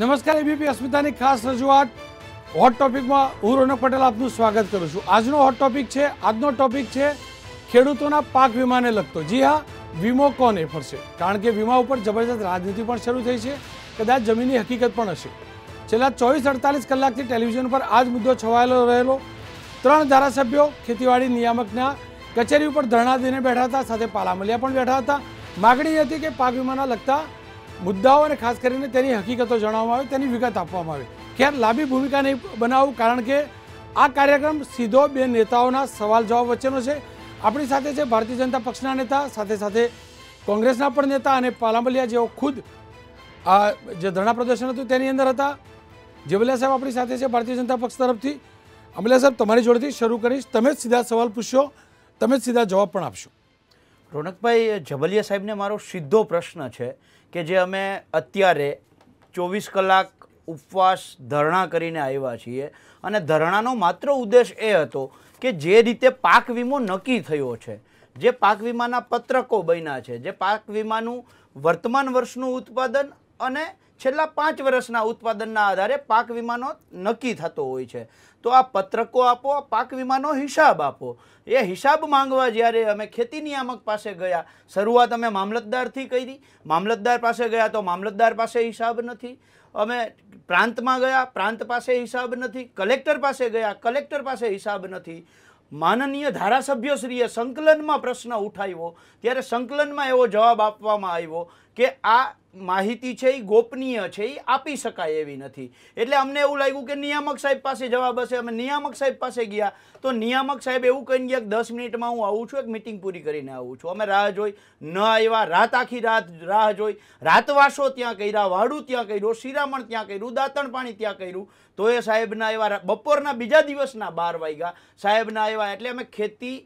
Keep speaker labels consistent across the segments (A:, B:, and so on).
A: નમસ્કાર એબીપી અસ્મિતાની ખાસ રજૂઆત હોટ ટોપિકમાં હું રોનક પટેલ આપનું સ્વાગત કરું છું આજનો હોટ ટોપિક છે આજનો ટોપિક છે ખેડૂતોના પાક વીમાને લગતો જી હા વીમો કોને ફરશે કારણ કે વીમા ઉપર જબરજસ્ત રાજનીતિ પણ શરૂ થઈ છે કદાચ જમીનની હકીકત પણ હશે છેલ્લા ચોવીસ અડતાલીસ કલાકથી ટેલિવિઝન પર આ જ મુદ્દો છવાયેલો રહેલો ત્રણ ધારાસભ્યો ખેતીવાડી નિયામકના કચેરી ઉપર ધરણા દઈને બેઠા હતા સાથે પાલામલિયા પણ બેઠા હતા માગણી હતી કે પાક વીમાના લગતા મુદ્દાઓ અને ખાસ કરીને તેની હકીકતો જણાવવામાં આવે તેની વિગત આપવામાં આવે ક્યાંક લાંબી ભૂમિકા નહીં બનાવું કારણ કે આ કાર્યક્રમ સીધો બે નેતાઓના સવાલ જવાબ વચ્ચેનો છે આપણી સાથે છે ભારતીય જનતા પક્ષના નેતા સાથે સાથે કોંગ્રેસના પણ નેતા અને પાલામલિયા જેઓ ખુદ આ જે ધરણા પ્રદર્શન હતું તેની અંદર હતા જેબલિયા સાહેબ આપણી સાથે છે ભારતીય જનતા પક્ષ તરફથી અમલિયા સાહેબ તમારી જોડેથી શરૂ કરીશ તમે જ સીધા સવાલ પૂછશો તમે જ સીધા જવાબ પણ આપશો
B: રોનકભાઈ જબલિયા સાહેબને મારો સીધો પ્રશ્ન છે કે જે અમે અત્યારે ચોવીસ કલાક ઉપવાસ ધરણા કરીને આવ્યા છીએ અને ધરણાનો માત્ર ઉદ્દેશ એ હતો કે જે રીતે પાક વીમો નક્કી થયો છે જે પાક વીમાના પત્રકો બન્યા છે જે પાક વીમાનું વર્તમાન વર્ષનું ઉત્પાદન અને છેલ્લા પાંચ વર્ષના ઉત્પાદનના આધારે પાક વીમાનો નક્કી થતો હોય છે તો આ પત્રકો આપો આ પાક વીમાનો હિસાબ આપો એ હિસાબ માંગવા જ્યારે અમે ખેતી નિયામક પાસે ગયા શરૂઆત અમે મામલતદારથી કરી મામલતદાર પાસે ગયા તો મામલતદાર પાસે હિસાબ નથી અમે પ્રાંતમાં ગયા પ્રાંત પાસે હિસાબ નથી કલેક્ટર પાસે ગયા કલેક્ટર પાસે હિસાબ નથી માનનીય ધારાસભ્યશ્રીએ સંકલનમાં પ્રશ્ન ઉઠાવ્યો ત્યારે સંકલનમાં એવો જવાબ આપવામાં આવ્યો કે આ માહિતી છે એ ગોપનીય છે એ આપી શકાય એવી નથી એટલે અમને એવું લાગ્યું કે નિયામક સાહેબ પાસે જવાબ હશે અમે નિયામક સાહેબ પાસે ગયા તો નિયામક સાહેબ એવું કહીને ગયા કે દસ મિનિટમાં હું આવું છું એક મિટિંગ પૂરી કરીને આવું છું અમે રાહ જોઈ ન આવ્યા રાત આખી રાત રાહ જોઈ રાતવાસો ત્યાં કર્યા વાડું ત્યાં કર્યું શિરામણ ત્યાં કર્યું દાંતણ પાણી ત્યાં કર્યું તો એ સાહેબના એવા બપોરના બીજા દિવસના બાર વાગ્યા સાહેબના એવા એટલે અમે ખેતી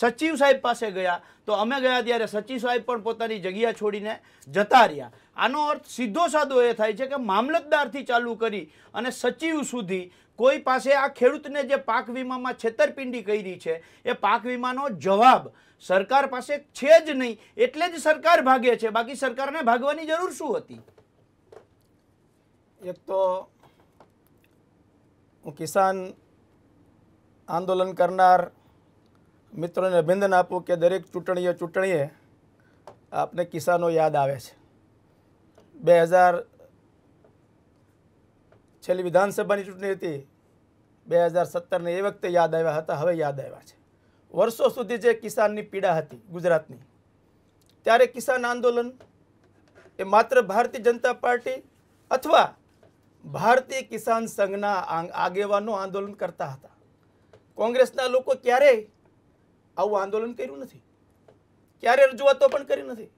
B: સચિવ સાહેબ પાસે ગયા તો અમે ગયા ત્યારે સચિવ સાહેબ પણ પોતાની જગ્યા છોડીને જતા રહ્યા આનો અર્થ સીધો સાધો એ થાય છે કે મામલતદારથી ચાલુ કરી અને સચિવ સુધી કોઈ પાસે આ ખેડૂતને જે પાક વીમામાં છેતરપિંડી કરી છે એ પાક વીમાનો જવાબ સરકાર પાસે છે જ નહીં એટલે જ સરકાર ભાગે છે બાકી સરકારને ભાગવાની જરૂર શું હતી એક તો હું કિસાન આંદોલન કરનાર મિત્રોને અભિનંદન આપું કે દરેક ચૂંટણીએ ચૂંટણીએ આપને કિસાનો યાદ આવે છે બે હજાર છેલ્લી વિધાનસભાની ચૂંટણી હતી બે હજાર સત્તરને એ વખતે યાદ આવ્યા હતા હવે યાદ આવ્યા છે વર્ષો સુધી જે કિસાનની પીડા હતી ગુજરાતની ત્યારે કિસાન આંદોલન એ માત્ર ભારતીય જનતા પાર્ટી અથવા ભારતીય કિસાન સંઘના આગેવાનો આંદોલન કરતા હતા કોંગ્રેસના લોકો ક્યારેય આવું આંદોલન કર્યું નથી ક્યારે રજૂઆતો પણ કરી નથી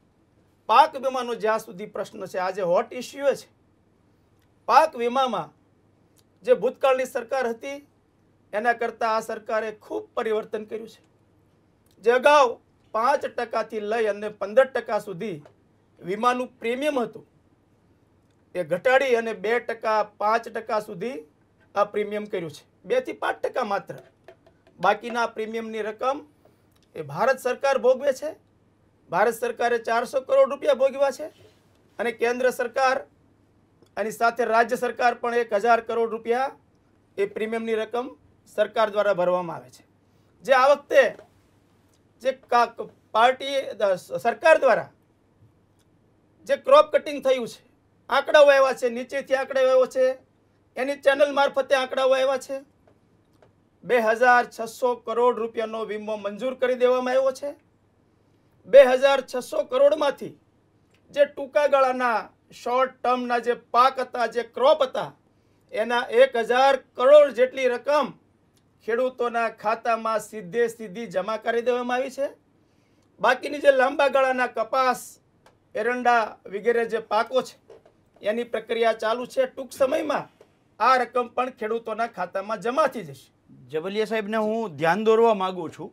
B: પાક વીમાનો જ્યાં સુધી પ્રશ્ન છે આજે હોટ ઇસ્યુ છે પાક વીમામાં જે ભૂતકાળની સરકાર હતી એના કરતાં આ સરકારે ખૂબ પરિવર્તન કર્યું છે જે અગાઉ પાંચ ટકાથી લઈ અને પંદર ટકા સુધી વીમાનું પ્રીમિયમ હતું એ ઘટાડી અને બે ટકા પાંચ ટકા સુધી આ પ્રીમિયમ કર્યું છે બેથી પાંચ ટકા માત્ર બાકીના પ્રીમિયમની રકમ એ ભારત સરકાર ભોગવે છે ભારત સરકારે ચારસો કરોડ રૂપિયા ભોગવ્યા છે અને કેન્દ્ર સરકાર આની સાથે રાજ્ય સરકાર પણ એક હજાર કરોડ રૂપિયા એ પ્રીમિયમની રકમ સરકાર દ્વારા ભરવામાં આવે છે જે આ વખતે જે પાર્ટી સરકાર દ્વારા જે ક્રોપ કટિંગ થયું છે આંકડાઓ આવ્યા છે નીચેથી આંકડાઓ આવ્યો છે એની ચેનલ મારફતે આંકડાઓ આવ્યા છે બે હજાર છસો કરોડ રૂપિયાનો વીમો મંજૂર કરી દેવામાં આવ્યો છે બે હજાર છસો કરોડમાંથી જે ટૂંકા ગાળાના શોર્ટ ટર્મના જે પાક હતા જે ક્રોપ હતા એના એક હજાર કરોડ જેટલી રકમ ખેડૂતોના ખાતામાં સીધે સીધી જમા કરી દેવામાં આવી છે બાકીની જે લાંબા ગાળાના કપાસ એરંડા વગેરે જે પાકો છે એની પ્રક્રિયા ચાલુ છે ટૂંક સમયમાં આ રકમ પણ ખેડૂતોના ખાતામાં જમા થઈ જશે જબલિયા સાહેબને હું ધ્યાન દોરવા માગું છું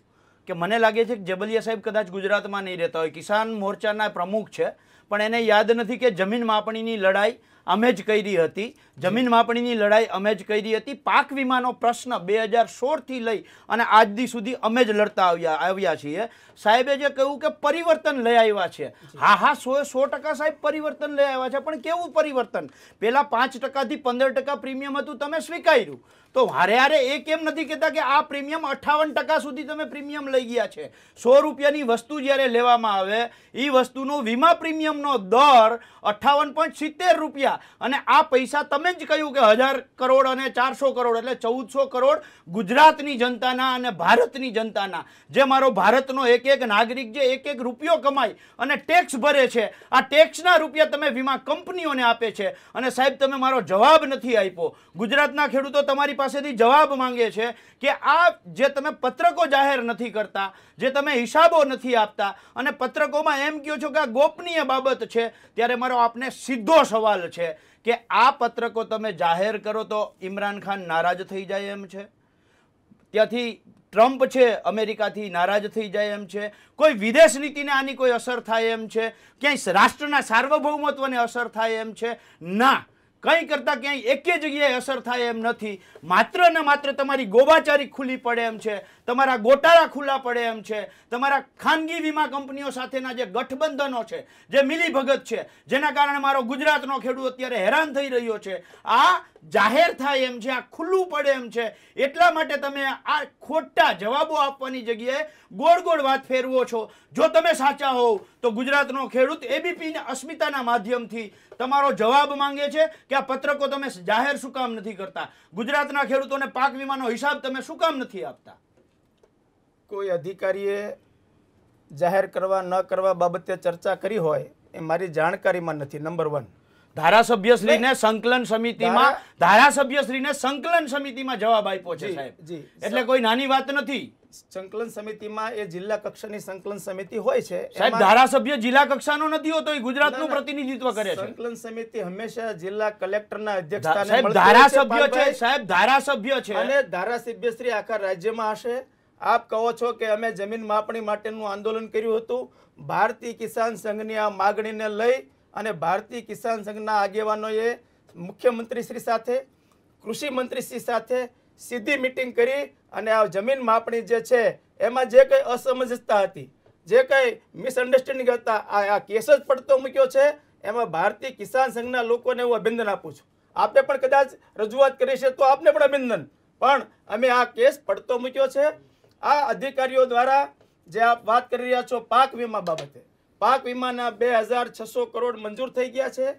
B: કે મને લાગે છે કે જબલિયા સાહેબ કદાચ ગુજરાતમાં નહીં રહેતા હોય કિસાન મોરચાના પ્રમુખ છે પણ એને યાદ નથી કે જમીન માપણીની લડાઈ અમે જ કરી હતી જમીન માપણીની લડાઈ અમે જ કરી હતી પાક વીમાનો પ્રશ્ન બે હજાર સોળથી લઈ અને આજ સુધી અમે જ લડતા આવ્યા આવ્યા છીએ સાહેબે જે કહ્યું કે પરિવર્તન લઈ આવ્યા છે હા હા સો સો ટકા સાહેબ પરિવર્તન લઈ આવ્યા છે પણ કેવું પરિવર્તન પહેલાં પાંચ ટકાથી પંદર ટકા પ્રીમિયમ હતું તમે સ્વીકાર્યું તો હારે હારે એ કેમ નથી કહેતા કે આ પ્રીમિયમ અઠાવન ટકા સુધી તમે પ્રીમિયમ લઈ ગયા છે સો રૂપિયાની વસ્તુ જ્યારે લેવામાં આવે એ વસ્તુનો વીમા પ્રીમિયમનો દર અઠાવન પોઈન્ટ સિત્તેર રૂપિયા હતા અને આ પૈસા તમે જ કહ્યું કે હજાર કરોડ અને ચારસો કરોડ એટલે ચૌદસો કરોડ ગુજરાતની જનતાના અને ભારતની જનતાના જે મારો ભારતનો એક એક નાગરિક જે એક એક રૂપિયો કમાય અને ટેક્સ ભરે છે આ ટેક્સના રૂપિયા તમે વીમા કંપનીઓને આપે છે અને સાહેબ તમે મારો જવાબ નથી આપ્યો ગુજરાતના ખેડૂતો તમારી પાસેથી જવાબ માંગે છે કે આ જે તમે પત્રકો જાહેર નથી કરતા જે તમે હિસાબો નથી આપતા અને પત્રકોમાં એમ કહો છો કે આ ગોપનીય બાબત છે ત્યારે મારો આપને સીધો સવાલ છે છે કે આ પત્રકો તમે જાહેર કરો તો ઇમરાન ખાન નારાજ થઈ જાય એમ છે ત્યાંથી ટ્રમ્પ છે અમેરિકાથી નારાજ થઈ જાય એમ છે કોઈ વિદેશ નીતિને આની કોઈ અસર થાય એમ છે ક્યાંય રાષ્ટ્રના સાર્વભૌમત્વને અસર થાય એમ છે ના કંઈ કરતાં ક્યાંય એકે જગ્યાએ અસર થાય એમ નથી માત્ર ને માત્ર તમારી ગોબાચારી ખુલ્લી પડે એમ છે તમારા ગોટાળા ખુલ્લા પડે એમ છે તમારા ખાનગી વીમા કંપનીઓ સાથેના જે ગઠબંધનો છે જે મિલીભગત છે જેના કારણે મારો ગુજરાતનો ખેડૂત અત્યારે હેરાન થઈ રહ્યો છે આ જાહેર થાય એમ છે આ ખુલ્લું પડે એમ છે એટલા માટે તમે આ ખોટા જવાબો આપવાની જગ્યાએ ગોળ ગોળ વાત ફેરવો છો જો તમે સાચા હોવ તો ગુજરાતનો ખેડૂત એબીપીને અસ્મિતાના માધ્યમથી તમારો જવાબ માંગે છે કે આ પત્રકો તમે જાહેર શું કામ નથી કરતા ગુજરાતના ખેડૂતોને પાક વીમાનો હિસાબ તમે શું કામ નથી આપતા કોઈ અધિકારીએ જાહેર કરવા ન કરવા બાબતે ચર્ચા કરી હોય એ મારી જાણકારીમાં નથી નંબર વન ધારાસભ્યશ્રીને સંકલન સમિતિમાં ધારાસભ્યશ્રીને સંકલન સમિતિમાં જવાબ આપ્યો છે સાહેબ એટલે કોઈ નાની વાત નથી સંકલન સમિતિમાં એ જિલ્લા કક્ષાની સંકલન સમિતિ હોય છે સાહેબ ધારાસભ્ય જિલ્લા કક્ષાનો નથી હોતો એ ગુજરાતનું પ્રતિનિધિત્વ કરે છે સંકલન સમિતિ હંમેશા જિલ્લા કલેક્ટરના અધ્યક્ષ સાહેબ ધારાસભ્ય છે સાહેબ ધારાસભ્ય છે અને ધારાસભ્યશ્રી આખા રાજ્યમાં હશે આપ કહો છો કે અમે જમીન માપણી માટેનું આંદોલન કર્યું હતું ભારતીય કિસાન સંઘની આ માગણીને લઈ અને ભારતીય કિસાન સંઘના આગેવાનોએ મુખ્યમંત્રી શ્રી સાથે કૃષિ મંત્રી શ્રી સાથે સીધી મિટિંગ કરી અને આ જમીન માપણી જે છે એમાં જે કંઈ અસમજતા હતી જે કંઈ મિસઅન્ડરસ્ટેન્ડિંગ હતા આ કેસ જ પડતો મૂક્યો છે એમાં ભારતીય કિસાન સંઘના લોકોને હું અભિનંદન આપું છું આપે પણ કદાચ રજૂઆત કરી છે તો આપને પણ અભિનંદન પણ અમે આ કેસ પડતો મૂક્યો છે આ અધિકારીઓ દ્વારા જે આપ વાત કરી રહ્યા છો પાક વીમા બાબતે પાક વીમાના બે હજાર છસો કરોડ મંજૂર થઈ ગયા છે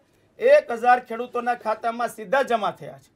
B: એક હજાર ખેડૂતોના ખાતામાં સીધા જમા થયા છે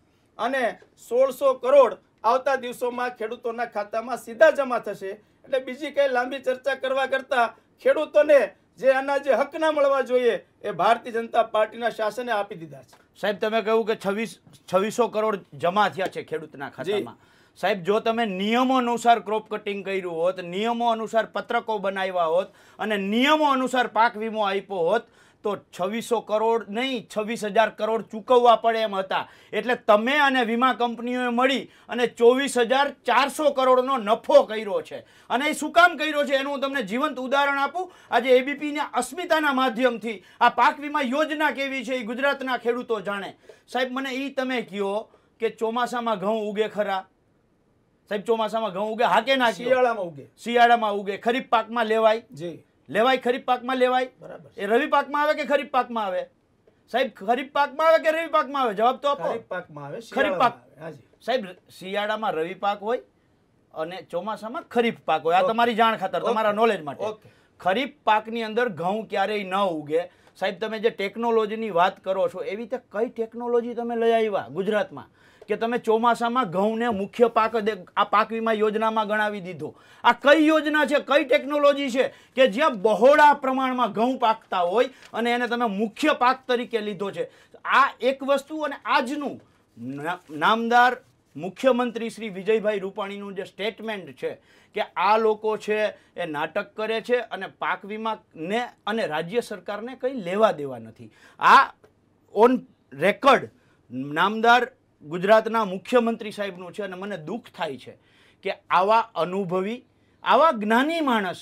B: અને સોળસો કરોડ આવતા દિવસોમાં ખેડૂતોના ખાતામાં સીધા જમા થશે એટલે બીજી કંઈ લાંબી ચર્ચા કરવા કરતાં ખેડૂતોને જે અનાજે હક ના મળવા જોઈએ એ ભારતીય જનતા પાર્ટીના શાસને આપી દીધા છે સાહેબ તમે કહ્યું કે છવ્વીસ છવ્વીસો કરોડ જમા થયા છે ખેડૂતના ખાતામાં સાહેબ જો તમે નિયમો અનુસાર ક્રોપ કટિંગ કર્યું હોત નિયમો અનુસાર પત્રકો બનાવ્યા હોત અને નિયમો અનુસાર પાક વીમો આપ્યો હોત તો છવ્વીસો કરોડ નહીં છવ્વીસ હજાર કરોડ ચૂકવવા પડે એમ હતા એટલે તમે અને વીમા કંપનીઓએ મળી અને ચોવીસ હજાર ચારસો કરોડનો નફો કર્યો છે અને એ શું કામ કર્યો છે એનું હું તમને જીવંત ઉદાહરણ આપું આજે એબીપીના અસ્મિતાના માધ્યમથી આ પાક વીમા યોજના કેવી છે એ ગુજરાતના ખેડૂતો જાણે સાહેબ મને એ તમે કહો કે ચોમાસામાં ઘઉં ઉગે ખરા સાહેબ ચોમાસામાં ઘઉં ઉગે હાકે ના શિયાળામાં ઉગે શિયાળામાં ઉગે ખરીફ પાકમાં લેવાય જી લેવાય ખરીફ પાકમાં લેવાય બરાબર એ રવિ પાકમાં આવે કે ખરીફ પાકમાં આવે સાહેબ ખરીફ પાકમાં આવે કે રવિ પાકમાં આવે જવાબ તો આપો ખરીફ પાકમાં આવે ખરીફ પાક સાહેબ શિયાળામાં રવિ પાક હોય અને ચોમાસામાં ખરીફ પાક હોય આ તમારી જાણ ખાતર તમારા નોલેજ માટે ખરીફ પાકની અંદર ઘઉં ક્યારેય ન ઉગે સાહેબ તમે જે ટેકનોલોજીની વાત કરો છો એવી રીતે કઈ ટેકનોલોજી તમે લઈ આવ્યા ગુજરાતમાં કે તમે ચોમાસામાં ઘઉંને મુખ્ય પાક આ પાક વીમા યોજનામાં ગણાવી દીધો આ કઈ યોજના છે કઈ ટેકનોલોજી છે કે જ્યાં બહોળા પ્રમાણમાં ઘઉં પાકતા હોય અને એને તમે મુખ્ય પાક તરીકે લીધો છે આ એક વસ્તુ અને આજનું નામદાર મુખ્યમંત્રી શ્રી વિજયભાઈ રૂપાણીનું જે સ્ટેટમેન્ટ છે કે આ લોકો છે એ નાટક કરે છે અને પાક વીમાને અને રાજ્ય સરકારને કંઈ લેવા દેવા નથી આ ઓન રેકર્ડ નામદાર ગુજરાતના મુખ્યમંત્રી સાહેબનું છે અને મને દુઃખ થાય છે કે આવા અનુભવી આવા જ્ઞાની માણસ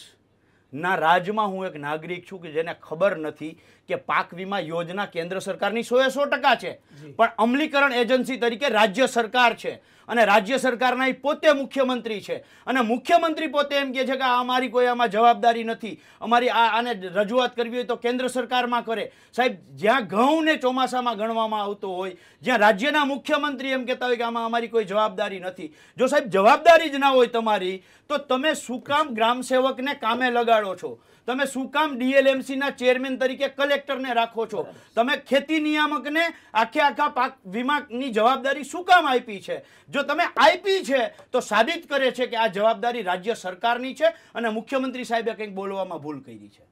B: ના રાજમાં હું એક નાગરિક છું કે જેને ખબર નથી કે પાક વીમા યોજના કેન્દ્ર સરકારની સોએ સો ટકા છે પણ અમલીકરણ એજન્સી તરીકે રાજ્ય સરકાર છે અને રાજ્ય સરકારના એ પોતે મુખ્યમંત્રી છે અને મુખ્યમંત્રી પોતે એમ કહે છે કે આ અમારી કોઈ આમાં જવાબદારી નથી અમારી આ આને રજૂઆત કરવી હોય તો કેન્દ્ર સરકારમાં કરે સાહેબ જ્યાં ઘઉંને ચોમાસામાં ગણવામાં આવતો હોય જ્યાં રાજ્યના મુખ્યમંત્રી એમ કહેતા હોય કે આમાં અમારી કોઈ જવાબદારી નથી જો સાહેબ જવાબદારી જ ના હોય તમારી તો તમે શું કામ ગ્રામ સેવકને કામે લગાડો છો તમે શું કામ ડીએલએમસીના ચેરમેન તરીકે કલેક્ટરને રાખો છો તમે ખેતી નિયામકને આખે આખા પાક વીમાની જવાબદારી શું કામ આપી છે જો જો તમે આઈપી છે તો સાબિત કરે છે કે આ જવાબદારી રાજ્ય સરકારની છે અને મુખ્યમંત્રી સાહેબે કંઈક બોલવામાં ભૂલ કરી છે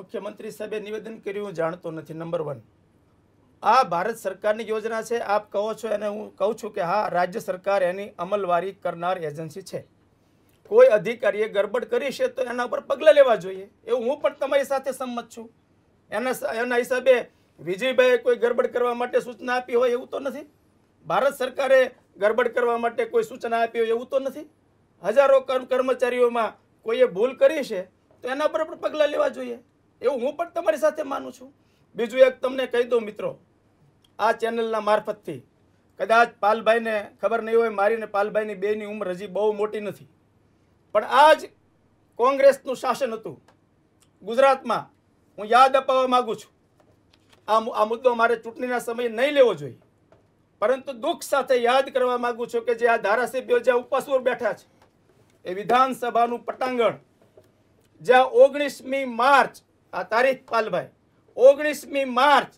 B: મુખ્યમંત્રી સાહેબે નિવેદન કર્યું હું જાણતો નથી નંબર વન આ ભારત સરકારની યોજના છે આપ કહો છો અને હું કહું છું કે હા રાજ્ય સરકાર એની અમલવારી કરનાર એજન્સી છે કોઈ અધિકારીએ ગરબડ કરી છે તો એના ઉપર પગલાં લેવા જોઈએ એવું હું પણ તમારી સાથે સંમત છું એના એના હિસાબે વિજયભાઈએ કોઈ ગરબડ કરવા માટે સૂચના આપી હોય એવું તો નથી ભારત સરકારે ગરબડ કરવા માટે કોઈ સૂચના આપી હોય એવું તો નથી હજારો કર્મચારીઓમાં કોઈએ ભૂલ કરી છે તો એના પર પણ પગલાં લેવા જોઈએ એવું હું પણ તમારી સાથે માનું છું બીજું એક તમને કહી દઉં મિત્રો આ ચેનલના મારફતથી કદાચ પાલભાઈને ખબર નહીં હોય મારીને પાલભાઈની બેની ઉંમર હજી બહુ મોટી નથી પણ આ જ કોંગ્રેસનું શાસન હતું ગુજરાતમાં હું યાદ અપાવવા માગું છું આ આ મુદ્દો મારે ચૂંટણીના સમયે નહીં લેવો જોઈએ પરંતુ દુઃખ સાથે યાદ કરવા માંગુ છું કે જે આ ધારાસભ્યો જે ઉપસુર બેઠા છે એ વિધાનસભાનું પટાંગણ જ્યાં ઓગણીસમી માર્ચ આ તારીખ પાલભાઈ ઓગણીસમી માર્ચ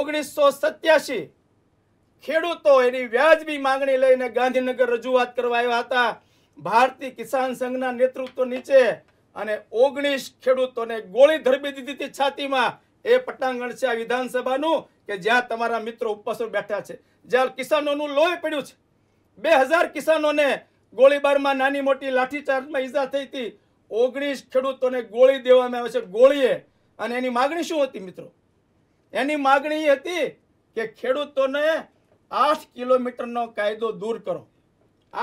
B: ઓગણીસો સત્યાસી ખેડૂતો એની વ્યાજબી માંગણી લઈને ગાંધીનગર રજૂઆત કરવા આવ્યા હતા ભારતીય કિસાન સંઘના નેતૃત્વ નીચે અને ઓગણીસ ખેડૂતોને ગોળી ધરબી દીધી હતી છાતીમાં એ પટાંગણ છે આ વિધાનસભાનું કે જ્યાં તમારા મિત્રો ઉપવાસો બેઠા છે જ્યાં કિસાનોનું લોહી પડ્યું છે બે હજાર કિસાનોને ગોળીબારમાં નાની મોટી લાઠીચાર્જમાં ઈજા થઈ હતી ઓગણીસ ખેડૂતોને ગોળી દેવામાં આવે છે ગોળીએ અને એની માગણી શું હતી મિત્રો એની માગણી હતી કે ખેડૂતોને આઠ કિલોમીટરનો કાયદો દૂર કરો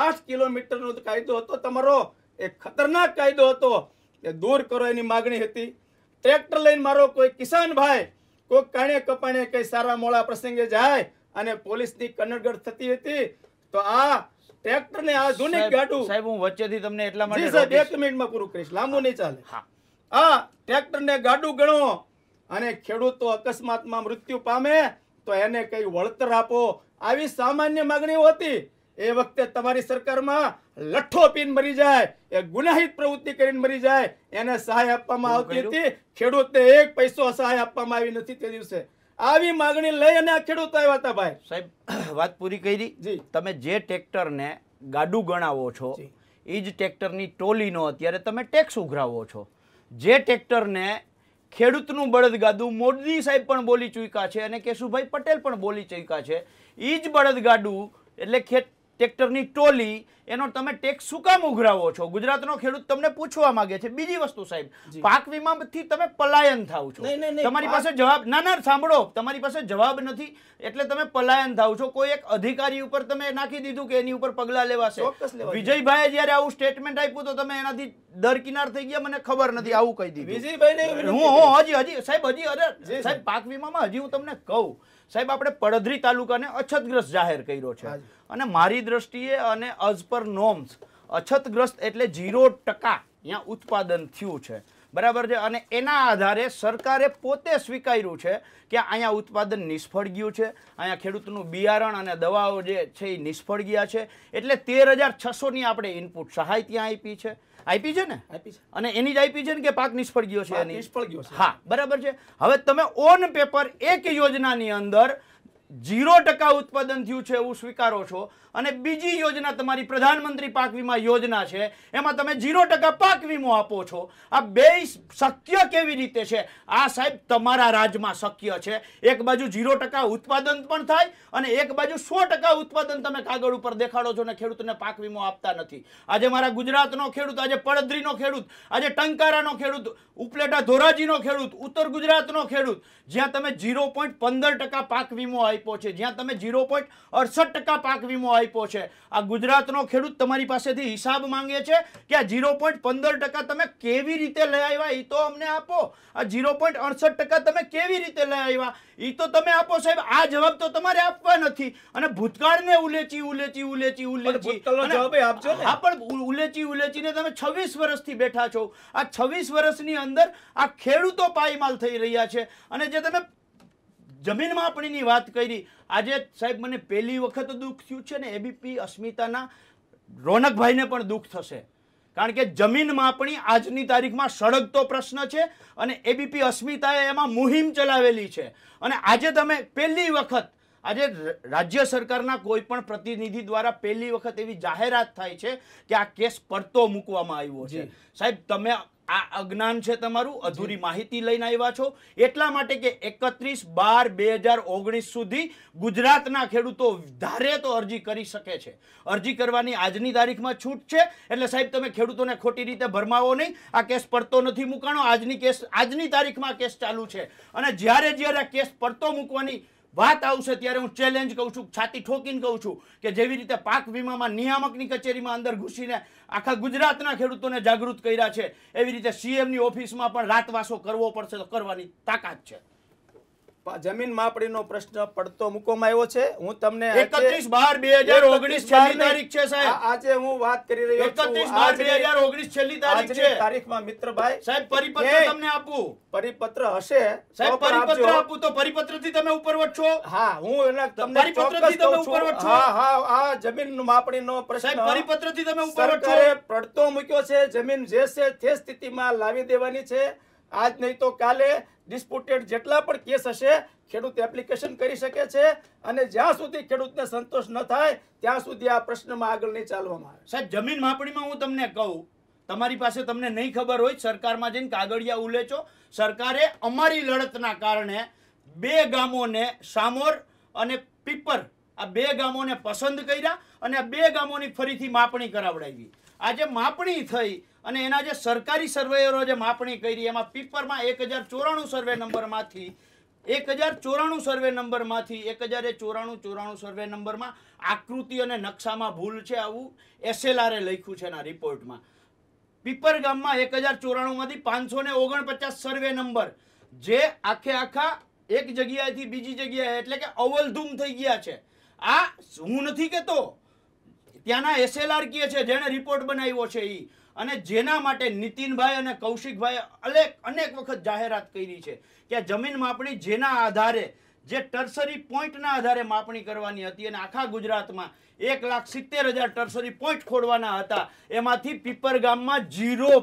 B: આઠ કિલોમીટરનો કાયદો હતો તમારો એ ખતરનાક કાયદો હતો એ દૂર કરો એની માગણી હતી ટ્રેક્ટર લઈને મારો કોઈ કિસાન ભાઈ કોઈ કાણે કપાણે કંઈ સારા મોળા પ્રસંગે જાય અને પોલીસની કન્નડગઢ થતી હતી તો આ ટ્રેક્ટરને આધુનિક ગાડું સાહેબ હું વચ્ચેથી તમને એટલા માટે સાહેબ મિનિટમાં પૂરું કરીશ લાંબુ નહીં ચાલે આ ટ્રેક્ટરને ગાડું ગણો અને ખેડૂતો અકસ્માતમાં મૃત્યુ પામે તો એને કઈ વળતર આપો આવી સામાન્ય માગણીઓ હતી એ વખતે તમારી સરકારમાં લઠ્ઠો પીન મરી જાય એ ગુનાહિત પ્રવૃત્તિ કરીને મરી જાય એને સહાય આપવામાં આવતી હતી ખેડૂતને એક પૈસો સહાય આપવામાં આવી નથી તે દિવસે આવી માગણી લઈ અને આ ખેડૂત આવ્યા હતા ભાઈ સાહેબ વાત પૂરી કરી તમે જે ટ્રેક્ટરને ગાડું ગણાવો છો એ જ ટ્રેક્ટરની ટોલીનો અત્યારે તમે ટેક્સ ઉઘરાવો છો જે ટ્રેક્ટરને ખેડૂતનું બળદગાડું મોદી સાહેબ પણ બોલી ચૂક્યા છે અને કેશુભાઈ પટેલ પણ બોલી ચૂક્યા છે એ જ બળદગાડું એટલે ખેત ટ્રેક્ટરની ટોલી એનો તમે ટેક્સ શું કામ ઉઘરાવો છો ગુજરાતનો ખેડૂત તમને પૂછવા માંગે છે બીજી વસ્તુ સાહેબ પાક વીમાથી તમે પલાયન થાવ છો તમારી પાસે જવાબ ના ના સાંભળો તમારી પાસે જવાબ નથી એટલે તમે પલાયન થાવ છો કોઈ એક અધિકારી ઉપર તમે નાખી દીધું કે એની ઉપર પગલા લેવાશે વિજયભાઈએ જ્યારે આવું સ્ટેટમેન્ટ આપ્યું તો તમે એનાથી દરકિનાર થઈ ગયા મને ખબર નથી આવું કહી દીધું વિજયભાઈ હું હજી હજી સાહેબ હજી અરે સાહેબ પાક વીમામાં હજી હું તમને કહું સાહેબ આપણે પડધરી તાલુકાને અછતગ્રસ્ત જાહેર કર્યો છે અને મારી દ્રષ્ટિએ અને અઝ પર નોમ્સ અછતગ્રસ્ત એટલે ઝીરો ટકા અહીંયા ઉત્પાદન થયું છે બરાબર છે અને એના આધારે સરકારે પોતે સ્વીકાર્યું છે કે અહીંયા ઉત્પાદન નિષ્ફળ ગયું છે અહીંયા ખેડૂતનું બિયારણ અને દવાઓ જે છે એ નિષ્ફળ ગયા છે એટલે તેર હજાર છસોની આપણે ઇનપુટ સહાય ત્યાં આપી છે આઈપી છે ને આપી અને એની જ આઈપી છે ને કે પાક નિષ્ફળ ગયો છે એની નિષ્ફળ ગયો છે હા બરાબર છે હવે તમે ઓન પેપર એક યોજનાની અંદર ઝીરો ટકા ઉત્પાદન થયું છે એવું સ્વીકારો છો અને બીજી યોજના તમારી પ્રધાનમંત્રી પાક વીમા યોજના છે એમાં તમે ઝીરો ટકા પાક વીમો આપો છો આ બે શક્ય કેવી રીતે છે આ સાહેબ તમારા રાજમાં શક્ય છે એક બાજુ ઝીરો ટકા ઉત્પાદન પણ થાય અને એક બાજુ સો ટકા ઉત્પાદન તમે કાગળ ઉપર દેખાડો છો અને ખેડૂતને પાક વીમો આપતા નથી આજે મારા ગુજરાતનો ખેડૂત આજે પડદરીનો ખેડૂત આજે ટંકારાનો ખેડૂત ઉપલેટા ધોરાજીનો ખેડૂત ઉત્તર ગુજરાતનો ખેડૂત જ્યાં તમે ઝીરો પોઈન્ટ પંદર ટકા પાક વીમો આપ્યો છે જ્યાં તમે ઝીરો પોઈન્ટ અડસઠ ટકા પાક વીમો આપ્યો છે આ ગુજરાતનો ખેડૂત તમારી પાસેથી હિસાબ માંગે છે કે આ ઝીરો પોઈન્ટ પંદર ટકા તમે કેવી રીતે લઈ આવ્યા એ તો અમને આપો આ ઝીરો પોઈન્ટ અડસઠ ટકા તમે કેવી રીતે લઈ આવ્યા એ તો તમે આપો સાહેબ આ જવાબ તો તમારે આપવા નથી અને ભૂતકાળને ઉલેચી ઉલેચી ઉલેચી ઉલેચી આપજો હા પણ ઉલેચી ઉલેચીને તમે છવ્વીસ વર્ષથી બેઠા છો આ છવ્વીસ વર્ષની અંદર આ ખેડૂતો પાયમાલ થઈ રહ્યા છે અને જે તમે જમીન માપણીની વાત કરી આજે સાહેબ મને પહેલી વખત દુઃખ થયું છે ને એબીપી અસ્મિતાના રોનકભાઈને પણ દુઃખ થશે કારણ કે જમીન માપણી આજની તારીખમાં સળગતો પ્રશ્ન છે અને એબીપી અસ્મિતાએ એમાં મુહિમ ચલાવેલી છે અને આજે તમે પહેલી વખત આજે રાજ્ય સરકારના કોઈ પણ પ્રતિનિધિ દ્વારા પહેલી વખત એવી જાહેરાત થાય છે કે આ કેસ પડતો મૂકવામાં આવ્યો છે સાહેબ તમે આ અજ્ઞાન છે તમારું અધૂરી માહિતી લઈને આવ્યા છો એટલા માટે કે એકત્રીસ બાર બે હજાર ઓગણીસ સુધી ગુજરાતના ખેડૂતો ધારે તો અરજી કરી શકે છે અરજી કરવાની આજની તારીખમાં છૂટ છે એટલે સાહેબ તમે ખેડૂતોને ખોટી રીતે ભરમાવો નહીં આ કેસ પડતો નથી મૂકાણો આજની કેસ આજની તારીખમાં કેસ ચાલુ છે અને જ્યારે જ્યારે કેસ પડતો મૂકવાની વાત આવશે ત્યારે હું ચેલેન્જ કહું છું છાતી ઠોકીને કહું છું કે જેવી રીતે પાક વીમામાં નિયામકની કચેરીમાં અંદર ઘૂસીને આખા ગુજરાતના ખેડૂતોને જાગૃત કર્યા છે એવી રીતે સીએમની ઓફિસમાં પણ રાતવાસો કરવો પડશે તો કરવાની તાકાત છે જમીન માપણીનો પ્રશ્ન પડતો મૂકવામાં આવ્યો છે હું તમને 31 12 2019 છેલ્લી તારીખ છે સાહેબ આજે હું વાત કરી રહ્યો છું 31 12 2019 છેલ્લી તારીખ છે તારીખમાં મિત્રભાઈ સાહેબ પરિપત્ર તમને આપું પરિપત્ર હશે સાહેબ પરિપત્ર આપું તો પરિપત્રથી તમે ઉપરવટ છો હા હું એને તમને પરિપત્રથી તમે ઉપરવટ છો હા હા આ જમીન માપણીનો પ્રશ્ન સાહેબ થી તમે ઉપરવટ છો પડતો મૂક્યો છે જમીન જે છે તે સ્થિતિમાં લાવી દેવાની છે આજ નહીં તો કાલે ડિસ્પ્યુટેડ જેટલા પણ કેસ હશે ખેડૂત એપ્લિકેશન કરી શકે છે અને જ્યાં સુધી ખેડૂતને સંતોષ ન થાય ત્યાં સુધી આ પ્રશ્નમાં આગળ નહીં ચાલવામાં આવે સાહેબ જમીન માપણીમાં હું તમને કહું તમારી પાસે તમને નહીં ખબર હોય સરકારમાં જઈને કાગળિયા ઉલેચો સરકારે અમારી લડતના કારણે બે ગામોને સામોર અને પીપર આ બે ગામોને પસંદ કર્યા અને બે ગામોની ફરીથી માપણી કરાવડાવી આજે માપણી થઈ અને એના જે સરકારી સર્વેયરો જે માપણી કરી એમાં પીપરમાં એક હજાર ચોરાણું સર્વે નંબરમાંથી એક હજાર ચોરાણું સર્વે નંબરમાંથી એક હજાર એ ચોરાણું ચોરાણું સર્વે નંબરમાં આકૃતિ અને નકશામાં ભૂલ છે આવું એસએલઆરે લખ્યું છે એના રિપોર્ટમાં પીપર ગામમાં એક હજાર ચોરાણુંમાંથી પાંચસો ને ઓગણપચાસ સર્વે નંબર જે આખે આખા એક જગ્યાએથી બીજી જગ્યાએ એટલે કે અવલધૂમ થઈ ગયા છે આ હું નથી કહેતો ત્યાંના એસએલઆર કે છે જેણે રિપોર્ટ બનાવ્યો છે એ અને જેના માટે નીતિનભાઈ અને કૌશિકભાઈ અનેક અનેક વખત જાહેરાત કરી છે કે જમીન માપણી જેના આધારે જે ટર્સરી પોઈન્ટના આધારે માપણી કરવાની હતી અને આખા ગુજરાતમાં એક લાખ સિત્તેર હજાર ટર્સરી પોઈન્ટ ખોડવાના હતા એમાંથી પીપર ગામમાં જીરો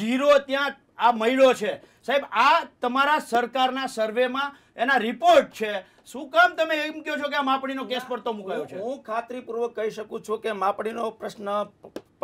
B: જીરો ત્યાં આ મળ્યો છે સાહેબ આ તમારા સરકારના સર્વેમાં એના રિપોર્ટ છે શું કામ તમે એમ કહો છો કે આ માપણીનો કેસ પડતો મુકાયો છે હું ખાતરીપૂર્વક કહી શકું છું કે માપણીનો પ્રશ્ન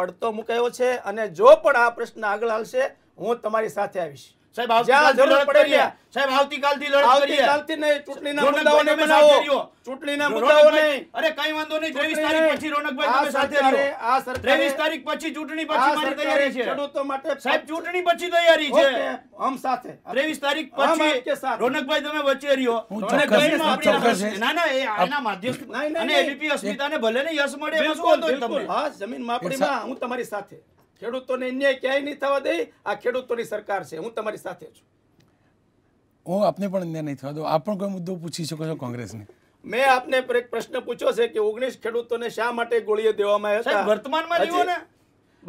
B: પડતો મુકાયો છે અને જો પણ આ પ્રશ્ન આગળ હાલશે હું તમારી સાથે આવીશ સાહેબ આવતીકાલથી લડત કરીએ સાહેબ આવતીકાલથી લડત કરીએ આવતીકાલથી નહીં ચૂંટણીના મુદ્દાઓને બનાવો ચૂંટણીના મુદ્દાઓ નહીં અરે કઈ વાંધો નહીં 23 તારીખ પછી રોનકભાઈ તમે સાથે રહ્યો આ સરકાર 23 તારીખ પછી ચૂંટણી પછી મારી તૈયારી છે ખેડૂતો માટે સાહેબ ચૂંટણી પછી તૈયારી છે હમ સાથે 23 તારીખ પછી રોનકભાઈ તમે વચ્ચે રહ્યો રોનકભાઈ ના ના એ માધ્યમ અને એબીપી અસ્મિતાને ભલે ને યશ મળે એમાં શું હતો તમને હા જમીન માપડીમાં હું તમારી સાથે ખેડૂતોને અન્યાય ક્યાંય નહીં થવા દે આ ખેડૂતોની સરકાર છે હું તમારી સાથે છું
A: હું આપને પણ અન્યાય નહીં થવા દઉં આપ પણ કોઈ મુદ્દો પૂછી શકો છો કોંગ્રેસને
B: મેં આપને એક પ્રશ્ન પૂછ્યો છે કે ઓગણીસ ખેડૂતોને શા માટે ગોળીઓ દેવામાં આવ્યા વર્તમાનમાં જીવો ને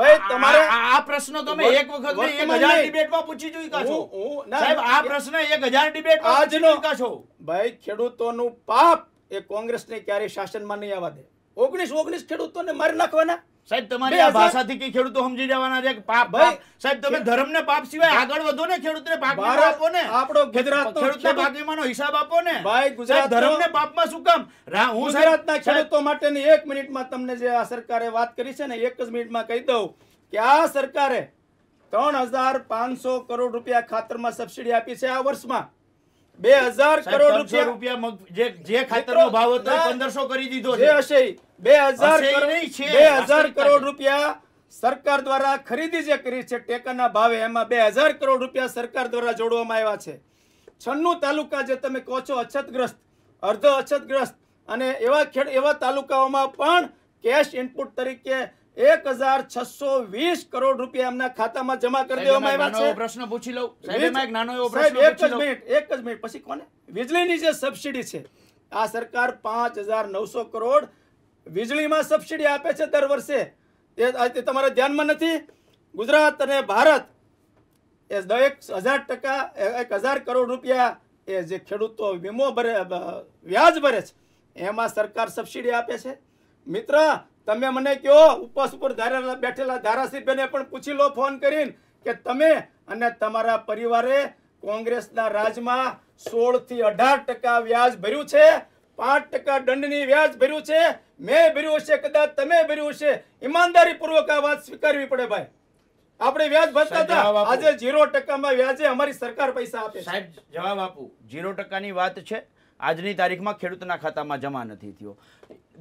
B: ભાઈ તમારે આ પ્રશ્ન તમે એક વખત 1000 ડિબેટમાં પૂછી ચૂક્યા છો સાહેબ આ પ્રશ્ન 1000 ડિબેટમાં પૂછી ચૂક્યા છો ભાઈ ખેડૂતોનું પાપ એ કોંગ્રેસને ક્યારે શાસનમાં નહીં આવવા દે ઓગણીસ ઓગણીસ ખેડૂતોને મારી નાખવાના સાહેબ તમારી આ ભાષાથી કે ખેડૂતો સમજી જવાના છે પાપ ભાઈ સાહેબ તમે ધર્મ ને પાપ સિવાય આગળ વધો ને ખેડૂતને ભાગ આપો ને આપણો ગુજરાત ખેડૂતને ભાગ વીમાનો હિસાબ આપો ને ભાઈ ગુજરાત ધર્મ ને પાપ માં શું કામ હું ગુજરાતના ખેડૂતો માટેની એક મિનિટમાં તમને જે આ સરકારે વાત કરી છે ને એક જ મિનિટમાં કહી દઉં કે આ સરકારે ત્રણ હજાર પાંચસો કરોડ રૂપિયા ખાતર માં સબસિડી આપી છે આ વર્ષમાં બે હજાર કરોડ રૂપિયા જે ખાતર ખાતરનો ભાવ હતો પંદરસો કરી દીધો જે હશે તરીકે એક હજાર છસો વીસ કરોડ રૂપિયા એમના ખાતામાં જમા કરી દેવામાં આવ્યા છે પ્રશ્ન પૂછી લઉં એક જ મિનિટ પછી કોને વીજળીની જે સબસીડી છે આ સરકાર પાંચ હજાર નવસો કરોડ વીજળીમાં સબસિડી આપે છે દર વર્ષે એ તમારા ધ્યાનમાં નથી ગુજરાત અને ભારત એ દરેક હજાર ટકા એક હજાર કરોડ રૂપિયા એ જે ખેડૂતો વીમો ભરે વ્યાજ ભરે છે એમાં સરકાર સબસિડી આપે છે મિત્ર તમે મને કહો ઉપવાસ ઉપર ધારેલા બેઠેલા ધારાસભ્યને પણ પૂછી લો ફોન કરીને કે તમે અને તમારા પરિવારે કોંગ્રેસના રાજમાં સોળથી અઢાર ટકા વ્યાજ ભર્યું છે પાંચ ટકા દંડની વ્યાજ ભર્યું છે મેં ભર્યું છે કદાચ તમે ભર્યું છે ઈમાનદારી પૂર્વક આ વાત સ્વીકારવી પડે ભાઈ આપણે વ્યાજ ભરતા હતા આજે ઝીરો ટકામાં વ્યાજે અમારી સરકાર પૈસા આપે સાહેબ જવાબ આપું ઝીરો ટકાની વાત છે આજની તારીખમાં ખેડૂતના ખાતામાં જમા નથી થયો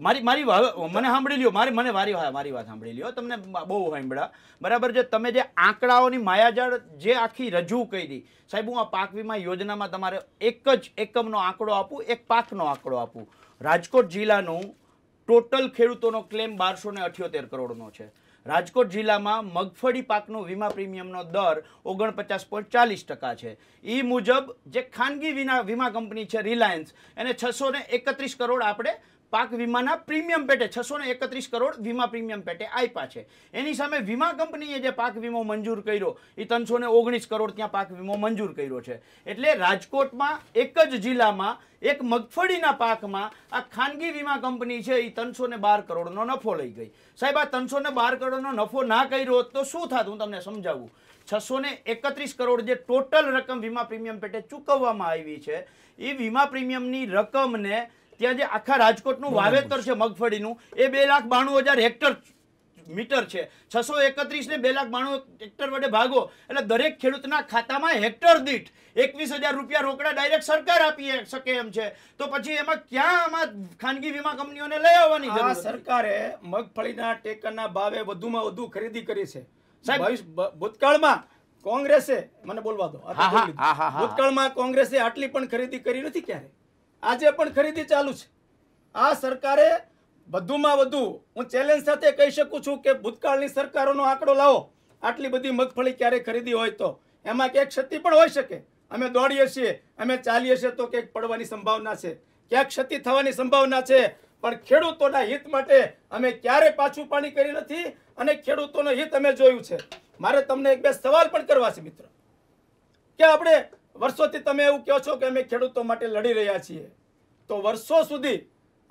B: મારી મારી મને સાંભળી લ્યો મારી મને મારી મારી વાત સાંભળી લ્યો તમને બહુ સાંભળ્યા બરાબર છે તમે જે આંકડાઓની માયાજાળ જે આખી રજૂ કરી સાહેબ હું આ પાક વીમા યોજનામાં તમારે એક જ એકમનો આંકડો આપું એક પાકનો આંકડો આપું રાજકોટ જિલ્લાનું ટોટલ ખેડૂતોનો ક્લેમ બારસો ને અઠ્યોતેર કરોડનો છે રાજકોટ જિલ્લામાં મગફળી પાકનો વીમા પ્રીમિયમનો દર ઓગણપચાસ પોઈન્ટ ચાલીસ ટકા છે એ મુજબ જે ખાનગી વીમા કંપની છે રિલાયન્સ એને છસો એકત્રીસ કરોડ આપણે પાક વીમાના પ્રીમિયમ પેટે છસો એકત્રીસ કરોડ વીમા પ્રીમિયમ પેટે આપ્યા છે એની સામે વીમા કંપનીએ જે પાક વીમો મંજૂર કર્યો એ ત્રણસો ઓગણીસ કરોડ ત્યાં પાક વીમો મંજૂર કર્યો છે એટલે રાજકોટમાં એક જ જિલ્લામાં એક મગફળીના પાકમાં આ ખાનગી વીમા કંપની છે એ ત્રણસો ને બાર કરોડનો નફો લઈ ગઈ સાહેબ આ ત્રણસો બાર કરોડનો નફો ના કર્યો તો શું થાત હું તમને સમજાવું છસો એકત્રીસ કરોડ જે ટોટલ રકમ વીમા પ્રીમિયમ પેટે ચૂકવવામાં આવી છે એ વીમા પ્રીમિયમની રકમને ત્યાં જે આખા રાજકોટનું વાવેતર છે મગફળીનું એ બે લાખ બાણું હજાર હેક્ટર મીટર છે છસો એકત્રીસ ને બે લાખ બાણું હેક્ટર વડે ભાગો એટલે દરેક ખેડૂતના ખાતામાં હેક્ટર દીઠ એકવીસ હજાર રૂપિયા રોકડા ડાયરેક્ટ સરકાર આપી શકે એમ છે તો પછી એમાં ક્યાં આમાં ખાનગી વીમા કંપનીઓને લઈ આવવાની આ સરકારે મગફળીના ટેકરના ભાવે વધુમાં વધુ ખરીદી કરી છે સાહેબ ભૂતકાળમાં કોંગ્રેસે મને બોલવા દો ભૂતકાળમાં કોંગ્રેસે આટલી પણ ખરીદી કરી નથી ક્યારે આજે પણ ખરીદી ચાલુ છે આ સરકારે વધુમાં વધુ હું ચેલેન્જ સાથે કહી શકું છું કે ભૂતકાળની સરકારોનો આંકડો લાવો આટલી બધી મગફળી ક્યારે ખરીદી હોય તો એમાં ક્યાંક ક્ષતિ પણ હોઈ શકે અમે દોડીએ છીએ અમે ચાલીએ છીએ તો ક્યાંક પડવાની સંભાવના છે ક્યાંક ક્ષતિ થવાની સંભાવના છે પણ ખેડૂતોના હિત માટે અમે ક્યારે પાછું પાણી કરી નથી અને ખેડૂતોનું હિત અમે જોયું છે મારે તમને એક બે સવાલ પણ કરવા છે મિત્રો કે આપણે વર્ષોથી તમે એવું કહો છો કે અમે ખેડૂતો માટે લડી રહ્યા છીએ તો વર્ષો સુધી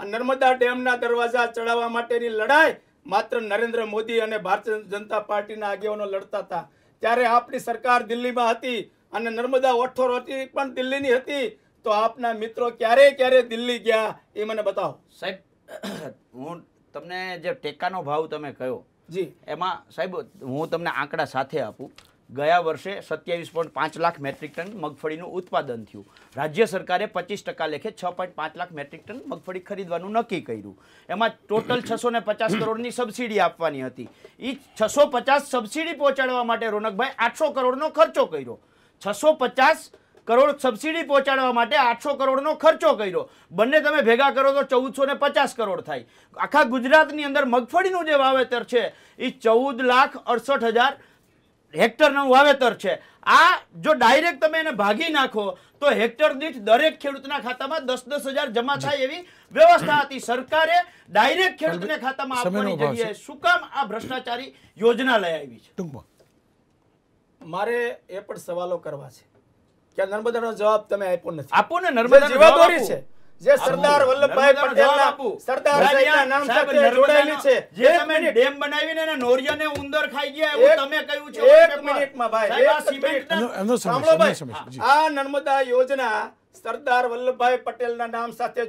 B: આ નર્મદા ડેમના દરવાજા ચડાવવા માટેની લડાઈ માત્ર નરેન્દ્ર મોદી અને ભારતીય જનતા પાર્ટીના આગેવાનો લડતા હતા ત્યારે આપણી સરકાર દિલ્હીમાં હતી અને નર્મદા ઓથોરિટી પણ દિલ્હીની હતી તો આપના મિત્રો ક્યારે ક્યારે દિલ્હી ગયા એ મને બતાવો સાહેબ હું તમને જે ટેકાનો ભાવ તમે કહ્યો જી એમાં સાહેબ હું તમને આંકડા સાથે આપું ગયા વર્ષે સત્યાવીસ પોઈન્ટ પાંચ લાખ મેટ્રિક ટન મગફળીનું ઉત્પાદન થયું રાજ્ય સરકારે પચીસ ટકા લેખે છ પોઈન્ટ પાંચ લાખ મેટ્રિક ટન મગફળી ખરીદવાનું નક્કી કર્યું એમાં ટોટલ છસો ને પચાસ કરોડની સબસિડી આપવાની હતી એ છસો પચાસ સબસિડી પહોંચાડવા માટે રોનકભાઈ આઠસો કરોડનો ખર્ચો કર્યો છસો પચાસ કરોડ સબસિડી પહોંચાડવા માટે આઠસો કરોડનો ખર્ચો કર્યો બંને તમે ભેગા કરો તો ચૌદસો ને પચાસ કરોડ થાય આખા ગુજરાતની અંદર મગફળીનું જે વાવેતર છે એ ચૌદ લાખ અડસઠ હજાર હેક્ટરનું વાવેતર છે આ જો ડાયરેક્ટ તમે એને ભાગી નાખો તો હેક્ટર દીઠ દરેક ખેડૂતના ખાતામાં દસ દસ હજાર જમા થાય એવી વ્યવસ્થા હતી સરકારે ડાયરેક્ટ ખેડૂતને ખાતામાં આપવાની જગ્યાએ શું કામ આ ભ્રષ્ટાચારી યોજના લઈ આવી છે ટૂંકમાં મારે એ પણ સવાલો કરવા છે કે નર્મદાનો જવાબ તમે આપ્યો નથી આપો ને નર્મદા જવાબ છે સરદાર વલ્લભભાઈ પટેલના સરદાર નામ સાથે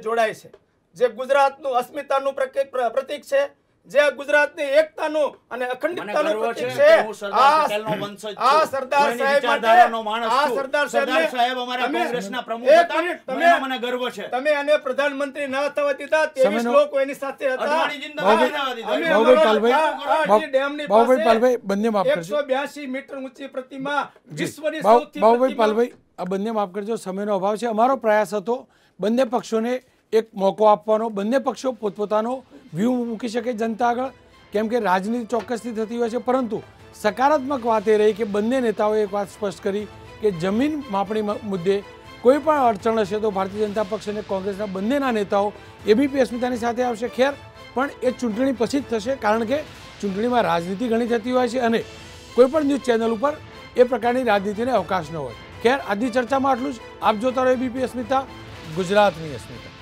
B: જોડાય છે જે ગુજરાત નું અસ્મિતા નું પ્રતિક ઉંદર છે જે ગુજરાતની એકતાનું અને અખંડિતતાનું પ્રતીક છે આ સરદાર સાહેબ માટે આ સરદાર સાહેબ અમારા કોંગ્રેસના પ્રમુખ હતા તમે મને ગર્વ છે તમે અને પ્રધાનમંત્રી ના થવા દીધા 23 લોકો એની સાથે હતા બાહુભાઈ ડેમની બાહુભાઈ પાલભાઈ બંને માફ કરજો 182 મીટર ઊંચી પ્રતિમા વિશ્વની સૌથી બાહુભાઈ પાલભાઈ
A: આ બંને માફ કરજો સમયનો અભાવ છે અમારો પ્રયાસ હતો બંને પક્ષોને એક મોકો આપવાનો બંને પક્ષો પોતપોતાનો વ્યૂહ મૂકી શકે જનતા આગળ કેમ કે રાજનીતિ ચોક્કસથી થતી હોય છે પરંતુ સકારાત્મક વાત એ રહી કે બંને નેતાઓએ એક વાત સ્પષ્ટ કરી કે જમીન માપણી મુદ્દે કોઈ પણ અડચણ હશે તો ભારતીય જનતા પક્ષ અને કોંગ્રેસના બંનેના નેતાઓ એબીપી અસ્મિતાની સાથે આવશે ખેર પણ એ ચૂંટણી પછી જ થશે કારણ કે ચૂંટણીમાં રાજનીતિ ઘણી થતી હોય છે અને કોઈપણ ન્યૂઝ ચેનલ ઉપર એ પ્રકારની રાજનીતિને અવકાશ ન હોય ખેર આજની ચર્ચામાં આટલું જ આપ જોતા રહો એબીપી અસ્મિતા ગુજરાતની અસ્મિતા